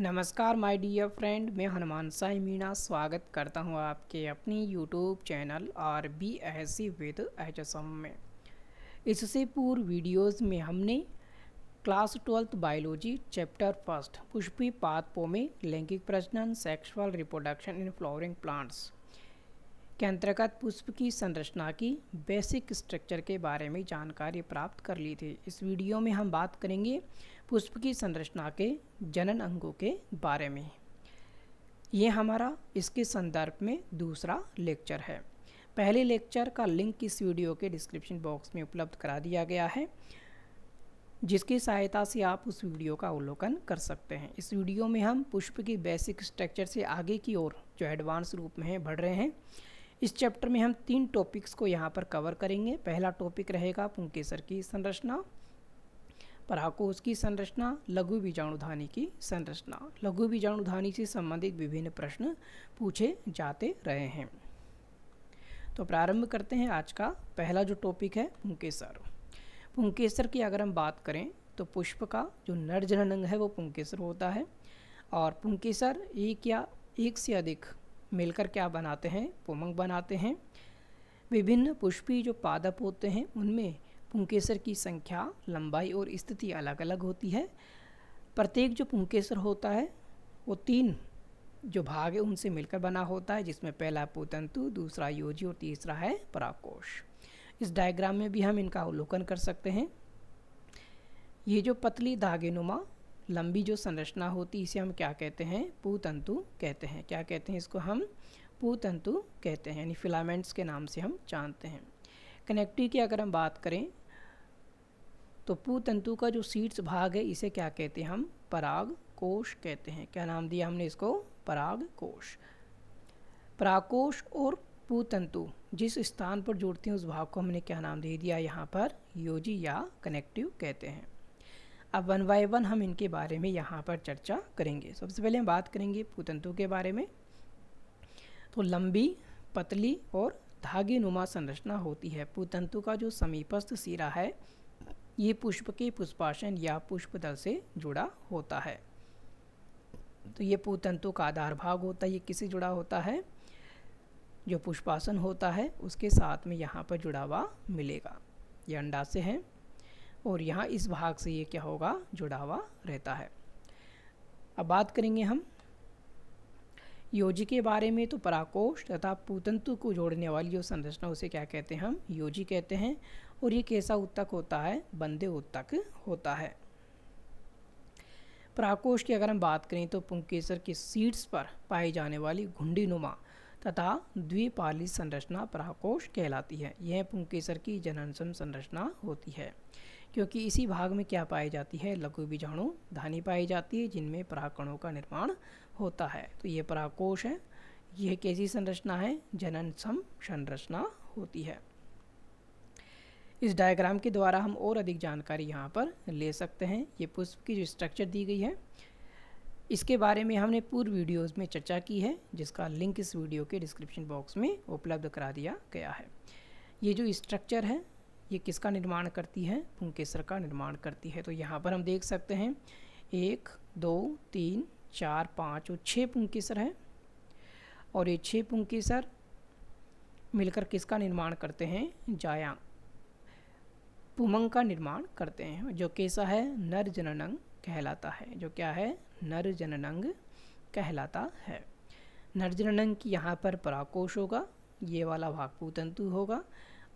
नमस्कार my dear friend मैं हनुमान साई मीणा स्वागत करता हूं आपके अपनी YouTube channel R B S C with H S M में इससे पूर्व वीडियोस में हमने class twelfth biology chapter first पुष्पी पादपों में लैंगिक प्रजनन sexual reproduction in flowering plants के अंतर्गत पुष्प की संरचना की बेसिक स्ट्रक्चर के बारे में जानकारी प्राप्त कर ली थी इस वीडियो में हम बात करेंगे पुष्प की संरचना के जनन अंगों के बारे में ये हमारा इसके संदर्भ में दूसरा लेक्चर है पहले लेक्चर का लिंक इस वीडियो के डिस्क्रिप्शन बॉक्स में उपलब्ध करा दिया गया है जिसकी सहायता से आप उस वीडियो का अवलोकन कर सकते हैं इस वीडियो में हम पुष्प की बेसिक स्ट्रक्चर से आगे की ओर जो एडवांस रूप में बढ़ रहे हैं इस चैप्टर में हम तीन टॉपिक्स को यहाँ पर कवर करेंगे पहला टॉपिक रहेगा पुंकेसर की संरचना पराकोश की संरचना लघु बीजाणुधानी की संरचना लघु बीजाणुधानी से संबंधित विभिन्न प्रश्न पूछे जाते रहे हैं तो प्रारंभ करते हैं आज का पहला जो टॉपिक है पुंकेसर पुंकेसर की अगर हम बात करें तो पुष्प का जो नर जनन अंग है वो पुंकेसर होता है और पुंकेसर एक या एक से अधिक मिलकर क्या बनाते हैं पुमंग बनाते हैं विभिन्न पुष्पी जो पादप होते हैं उनमें पुंकेसर की संख्या लंबाई और स्थिति अलग अलग होती है प्रत्येक जो पुंकेसर होता है वो तीन जो भाग है उनसे मिलकर बना होता है जिसमें पहला पुतंतु दूसरा योजी और तीसरा है पराकोश इस डायग्राम में भी हम इनका अवलोकन कर सकते हैं ये जो पतली धागे नुमा लंबी जो संरचना होती है इसे हम क्या कहते हैं पूतंतु कहते हैं क्या कहते हैं इसको हम पूतंतु कहते हैं यानी फिलामेंट्स के नाम से हम जानते हैं कनेक्टिव की अगर हम बात करें तो पूतंतु का जो सीट्स भाग है इसे क्या कहते हैं हम पराग कोश कहते हैं क्या नाम दिया हमने इसको पराग कोश पराकोश और पूतंतु जिस स्थान पर जुड़ते हैं उस भाग को हमने क्या नाम दे दिया यहाँ पर योजी या कनेक्टिव कहते हैं अब वन बाई वन हम इनके बारे में यहाँ पर चर्चा करेंगे सबसे पहले हम बात करेंगे पुतंतु के बारे में तो लंबी पतली और धागे नुमा संरचना होती है पुतंतु का जो समीपस्थ सिरा है ये पुष्प के पुष्पाशन या पुष्प दल से जुड़ा होता है तो ये पुतंतु का आधार भाग होता है ये किससे जुड़ा होता है जो पुष्पासन होता है उसके साथ में यहाँ पर जुड़ा हुआ मिलेगा ये अंडा से हैं और यहाँ इस भाग से ये क्या होगा जुड़ा हुआ रहता है अब बात करेंगे हम योजी के बारे में तो पराकोष्ठ तथा पुतंतु को जोड़ने वाली जो संरचना उसे क्या कहते हैं हम योजी कहते हैं और ये कैसा उत्तक होता है बंदे उत्तक होता है प्राकोष की अगर हम बात करें तो पुंकेसर की सीड्स पर पाई जाने वाली घुंडी नुमा तथा द्विपाली संरचना प्राकोष कहलाती है यह पुंकेसर की जननसम संरचना होती है क्योंकि इसी भाग में क्या पाई जाती है लघु बीजाणु धानी पाई जाती है जिनमें पराकणों का निर्माण होता है तो ये पराकोष है यह कैसी संरचना है जनन सम संरचना होती है इस डायग्राम के द्वारा हम और अधिक जानकारी यहाँ पर ले सकते हैं ये पुष्प की जो स्ट्रक्चर दी गई है इसके बारे में हमने पूर्व वीडियोस में चर्चा की है जिसका लिंक इस वीडियो के डिस्क्रिप्शन बॉक्स में उपलब्ध करा दिया गया है ये जो स्ट्रक्चर है ये किसका निर्माण करती है पुंकेसर का निर्माण करती है तो यहाँ पर हम देख सकते हैं एक दो तीन चार पाँच और छः पुंकेसर हैं और ये छः पुंकेसर मिलकर किसका निर्माण करते हैं जाया पुमंग का निर्माण करते हैं जो कैसा है नर जननंग कहलाता है जो क्या है नर जननंग कहलाता है नर जननंग की यहाँ पर पराकोश होगा ये वाला भाग पूतंतु होगा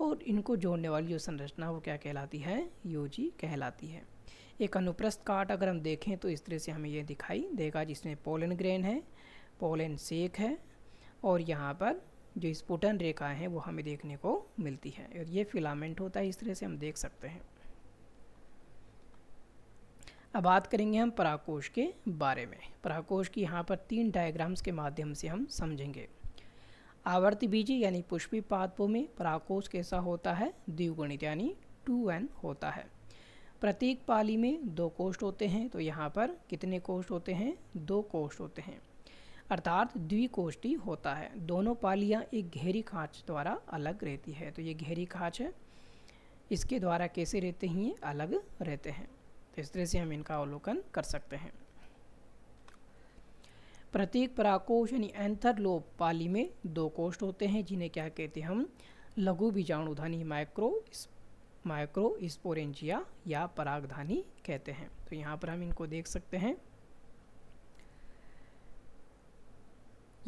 और इनको जोड़ने वाली जो संरचना वो क्या कहलाती है योजी कहलाती है एक अनुप्रस्थ काट अगर हम देखें तो इस तरह से हमें ये दिखाई देगा जिसमें पोलन ग्रेन है पोलन सेक है और यहाँ पर जो स्फुटन रेखाएँ हैं वो हमें देखने को मिलती है और ये फिलामेंट होता है इस तरह से हम देख सकते हैं अब बात करेंगे हम पराकोश के बारे में पराकोश की यहाँ पर तीन डायग्राम्स के माध्यम से हम समझेंगे आवर्त बीजी यानी पुष्पी पादपों में प्राकोष कैसा होता है द्विगुणित यानी टू एन होता है प्रत्येक पाली में दो कोष्ठ होते हैं तो यहाँ पर कितने कोष्ठ होते हैं दो कोष्ठ होते हैं अर्थात द्विकोष्ठी होता है दोनों पालियाँ एक घेरी खाँच द्वारा अलग रहती है तो ये घेरी खाँच है इसके द्वारा कैसे रहते हैं ये अलग रहते हैं तो इस तरह से हम इनका अवलोकन कर सकते हैं प्रत्येक पराकोष यानी एंथर पाली में दो कोष्ठ होते हैं जिन्हें क्या कहते हैं हम लघु बीजाणुधानी माइक्रो माइक्रो स्पोरेंजिया या परागधानी कहते हैं तो यहाँ पर हम इनको देख सकते हैं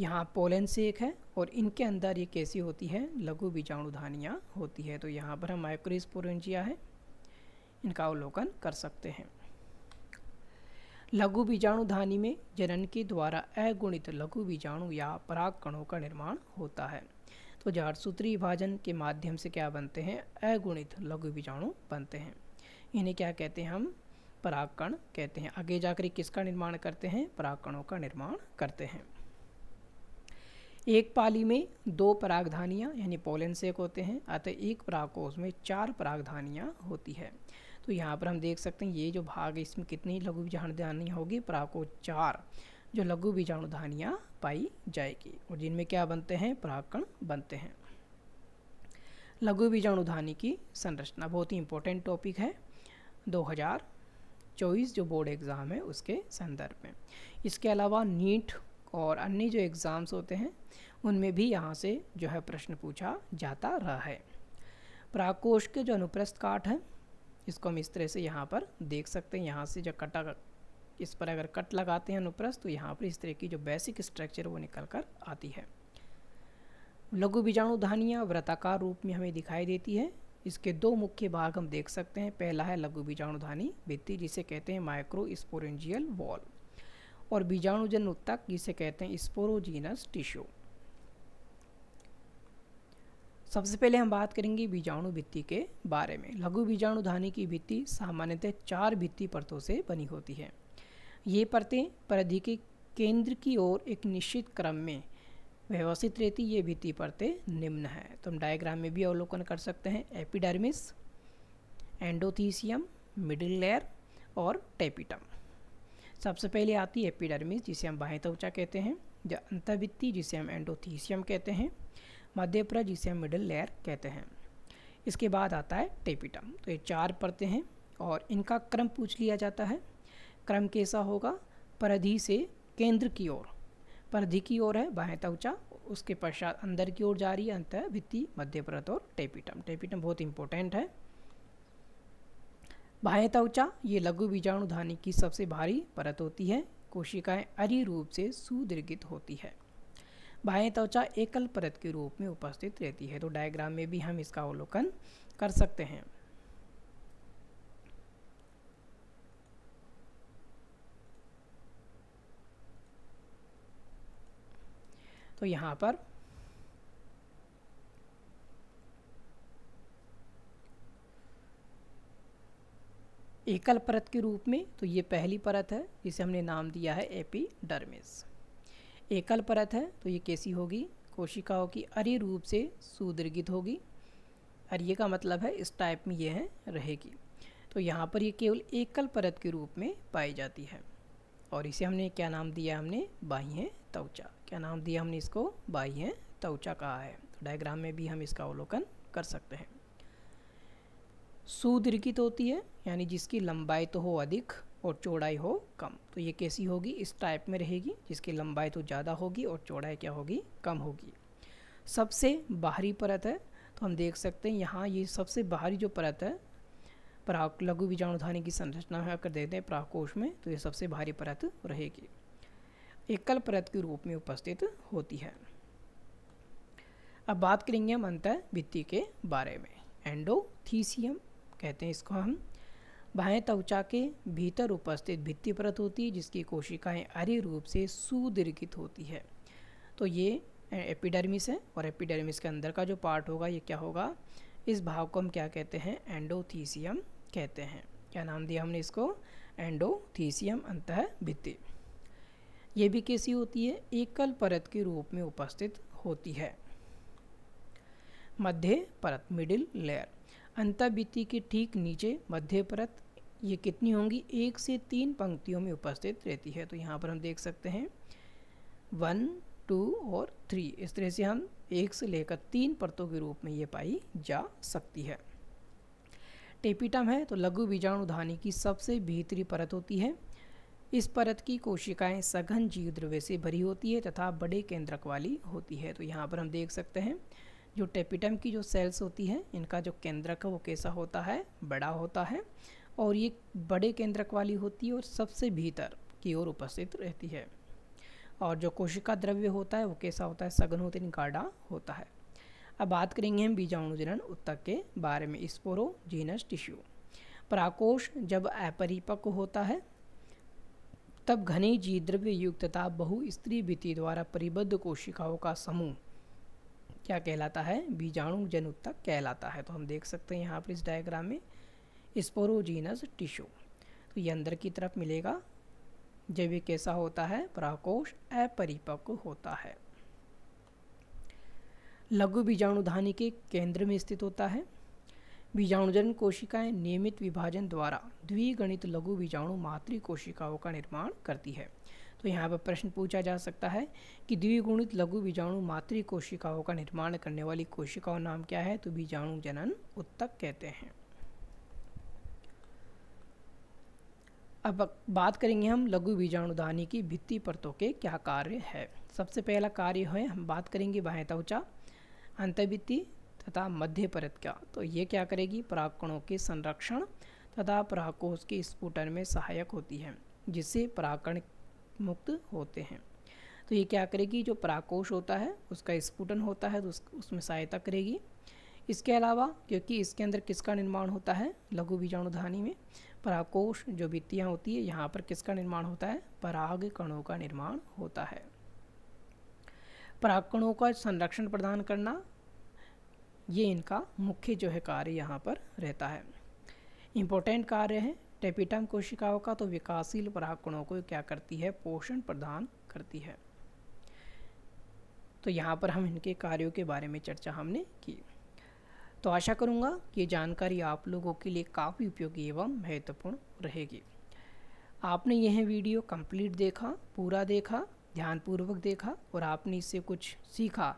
यहाँ पोलन से एक है और इनके अंदर ये कैसी होती है लघु बीजाणुधानियाँ होती है तो यहाँ पर हम माइक्रो स्पोरेंजिया है इनका अवलोकन कर सकते हैं लघु बीजाणु धानी में जनन के द्वारा अगुणित लघु बीजाणु या पराग कणों का निर्माण होता है तो जार सूत्री विभाजन के माध्यम से क्या बनते हैं अगुणित लघु बीजाणु बनते हैं इन्हें क्या कहते हैं हम पराग कण कहते हैं आगे जाकर किसका निर्माण करते हैं पराग कणों का निर्माण करते हैं एक पाली में दो परागधानियाँ यानी पोलन सेक होते हैं अतः एक परागकोष में चार परागधानियाँ होती है तो यहाँ पर हम देख सकते हैं ये जो भाग है इसमें कितनी लघु बीजाणुधानियाँ होगी प्राको चार जो लघु बीजाणुधानियाँ पाई जाएगी और जिनमें क्या बनते हैं प्राकण बनते हैं लघु बीजाणुधानी की संरचना बहुत ही इंपॉर्टेंट टॉपिक है चौबीस जो बोर्ड एग्ज़ाम है उसके संदर्भ में इसके अलावा नीट और अन्य जो एग्ज़ाम्स होते हैं उनमें भी यहाँ से जो है प्रश्न पूछा जाता रहा है प्राकोष्ठ के जो अनुप्रस्थ काट है इसको हम इस तरह से यहाँ पर देख सकते हैं यहाँ से जो कटा इस पर अगर कट लगाते हैं अनुप्रस्थ तो यहाँ पर इस तरह की जो बेसिक स्ट्रक्चर वो निकल कर आती है लघु बीजाणु धानियाँ व्रताकार रूप में हमें दिखाई देती है इसके दो मुख्य भाग हम देख सकते हैं पहला है लघु बीजाणुधानी भित्ति जिसे कहते हैं माइक्रो स्पोरेंजियल वॉल और बीजाणुजन उत्तक जिसे कहते हैं स्पोरोजीनस टिश्यू सबसे पहले हम बात करेंगे बीजाणु भित्ति के बारे में लघु बीजाणु धानी की भित्ति सामान्यतः चार भित्ति परतों से बनी होती है ये परतें परिधि के केंद्र की ओर एक निश्चित क्रम में व्यवस्थित रहती ये भित्ति परतें निम्न हैं तो हम डायग्राम में भी अवलोकन कर सकते हैं एपिडर्मिस एंडोथीसियम मिडिल लेयर और टेपिटम सबसे पहले आती है एपिडर्मिस जिसे हम बाहें त्वचा कहते हैं या अंतभित्ति जिसे हम एंडोथीसियम कहते हैं माध्यपरा जिसे हम मिडल लेयर कहते हैं इसके बाद आता है टेपिटम तो ये चार परतें हैं और इनका क्रम पूछ लिया जाता है क्रम कैसा होगा परधि से केंद्र की ओर परधि की ओर है बाहें तवचा उसके पश्चात अंदर की ओर जा रही है अंत भित्ति मध्य और टेपिटम टेपिटम बहुत इंपॉर्टेंट है बाहें तवचा ये लघु बीजाणु धानी की सबसे भारी परत होती है कोशिकाएं अरी रूप से सुदीर्घित होती है बाह्य त्वचा एकल परत के रूप में उपस्थित रहती है तो डायग्राम में भी हम इसका अवलोकन कर सकते हैं तो यहाँ पर एकल परत के रूप में तो ये पहली परत है जिसे हमने नाम दिया है एपीडर्मिस एकल परत है तो ये कैसी होगी कोशिकाओं की अरे रूप से सुदीर्घित होगी अरिय का मतलब है इस टाइप में ये है रहेगी तो यहाँ पर ये केवल एकल परत के रूप में पाई जाती है और इसे हमने क्या नाम दिया हमने बाह्य त्वचा क्या नाम दिया हमने इसको बाह्य त्वचा कहा है तो डायग्राम में भी हम इसका अवलोकन कर सकते हैं सुदीर्घित होती है यानी जिसकी लंबाई तो हो अधिक और चौड़ाई हो कम तो ये कैसी होगी इस टाइप में रहेगी जिसकी लंबाई तो ज़्यादा होगी और चौड़ाई क्या होगी कम होगी सबसे बाहरी परत है तो हम देख सकते हैं यहाँ ये सबसे बाहरी जो परत है पराग लघु बीजाणुधानी की संरचना है अगर देते हैं प्राकोश में तो ये सबसे भारी परत रहेगी एकल परत के रूप में उपस्थित होती है अब बात करेंगे हम अंतर भित्ती के बारे में एंडोथीसियम कहते हैं इसको हम भाएँ त्वचा के भीतर उपस्थित भित्ति परत होती है जिसकी कोशिकाएं अरे रूप से सुदीर्घित होती है तो ये एपिडर्मिस है और एपिडर्मिस के अंदर का जो पार्ट होगा ये क्या होगा इस भाव को हम क्या कहते हैं एंडोथीसियम कहते हैं क्या नाम दिया हमने इसको एंडोथीसियम अंत भित्ति ये भी कैसी होती है एकल परत के रूप में उपस्थित होती है मध्य परत मिडिल लेयर अंतभित्ति के ठीक नीचे मध्य परत ये कितनी होंगी एक से तीन पंक्तियों में उपस्थित रहती है तो यहाँ पर हम देख सकते हैं वन टू और थ्री इस तरह से हम एक से लेकर तीन परतों के रूप में ये पाई जा सकती है टेपिटम है तो लघु बीजाणु धानी की सबसे भीतरी परत होती है इस परत की कोशिकाएं सघन जीव द्रव्य से भरी होती है तथा बड़े केंद्रक वाली होती है तो यहाँ पर हम देख सकते हैं जो टेपिटम की जो सेल्स होती हैं इनका जो केंद्रक है वो कैसा होता है बड़ा होता है और ये बड़े केंद्रक वाली होती है और सबसे भीतर की ओर उपस्थित रहती है और जो कोशिका द्रव्य होता है वो कैसा होता है सघनोतिन गाढ़ा होता है अब बात करेंगे हम बीजाणुजनन उत्तक के बारे में स्पोरोजीनस टिश्यू प्राकोष जब अपरिपक्व होता है तब घने जी द्रव्य युक्त तथा बहु स्त्री भीति द्वारा परिबद्ध कोशिकाओं का समूह क्या कहलाता है बीजाणु जन उत्तक कहलाता है तो हम देख सकते हैं यहाँ पर इस डायग्राम में स्पोरोजीनस टिश्यू तो ये अंदर की तरफ मिलेगा जब ये कैसा होता है पराकोश अपरिपक्व होता है लघु बीजाणुधानी के केंद्र में स्थित होता है बीजाणुजन कोशिकाएं नियमित विभाजन द्वारा द्विगणित लघु बीजाणु मातृ कोशिकाओं का निर्माण करती है तो यहाँ पर प्रश्न पूछा जा सकता है कि द्विगुणित लघु बीजाणु मातृ कोशिकाओं का निर्माण करने वाली कोशिकाओं नाम क्या है तो बीजाणु जनन उत्तक कहते हैं अब बात करेंगे हम लघु बीजाणुधानी की भित्ति परतों के क्या कार्य है सबसे पहला कार्य है हम बात करेंगे बाह्यता अंत अंतभित्ति तथा मध्य परत का तो ये क्या करेगी परागकणों के संरक्षण तथा परागकोष के स्फुटन में सहायक होती है जिससे परागकण मुक्त होते हैं तो ये क्या करेगी जो पराकोष होता है उसका स्फुटन होता है तो उस, उसमें सहायता करेगी इसके अलावा क्योंकि इसके अंदर किसका निर्माण होता है लघु बीजाणुधानी में पराकोष जो भित्तियाँ होती है यहाँ पर किसका निर्माण होता है पराग कणों का निर्माण होता है पराग कणों का संरक्षण प्रदान करना ये इनका मुख्य जो है कार्य यहाँ पर रहता है इम्पोर्टेंट कार्य है टेपिटम कोशिकाओं का तो विकासशील पराकणों को क्या करती है पोषण प्रदान करती है तो यहाँ पर हम इनके कार्यों के बारे में चर्चा हमने की तो आशा करूँगा कि ये जानकारी आप लोगों के लिए काफ़ी उपयोगी एवं महत्वपूर्ण रहेगी आपने यह वीडियो कंप्लीट देखा पूरा देखा ध्यानपूर्वक देखा और आपने इससे कुछ सीखा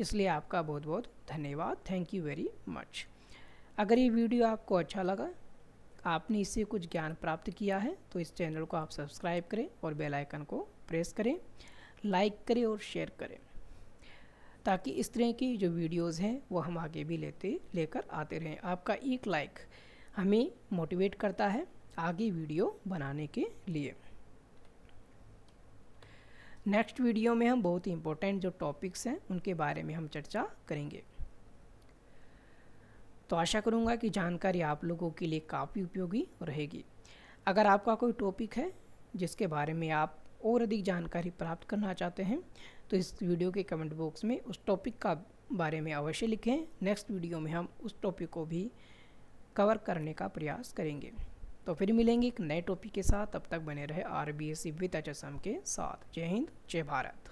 इसलिए आपका बहुत बहुत धन्यवाद थैंक यू वेरी मच अगर ये वीडियो आपको अच्छा लगा आपने इससे कुछ ज्ञान प्राप्त किया है तो इस चैनल को आप सब्सक्राइब करें और बेल आइकन को प्रेस करें लाइक करें और शेयर करें ताकि इस तरह की जो वीडियोज़ हैं वो हम आगे भी लेते लेकर आते रहें आपका एक लाइक हमें मोटिवेट करता है आगे वीडियो बनाने के लिए नेक्स्ट वीडियो में हम बहुत ही इम्पोर्टेंट जो टॉपिक्स हैं उनके बारे में हम चर्चा करेंगे तो आशा करूँगा कि जानकारी आप लोगों के लिए काफ़ी उपयोगी रहेगी अगर आपका कोई टॉपिक है जिसके बारे में आप और अधिक जानकारी प्राप्त करना चाहते हैं तो इस वीडियो के कमेंट बॉक्स में उस टॉपिक का बारे में अवश्य लिखें नेक्स्ट वीडियो में हम उस टॉपिक को भी कवर करने का प्रयास करेंगे तो फिर मिलेंगे एक नए टॉपिक के साथ तब तक बने रहे R B S C with H S M के साथ जय हिंद जय भारत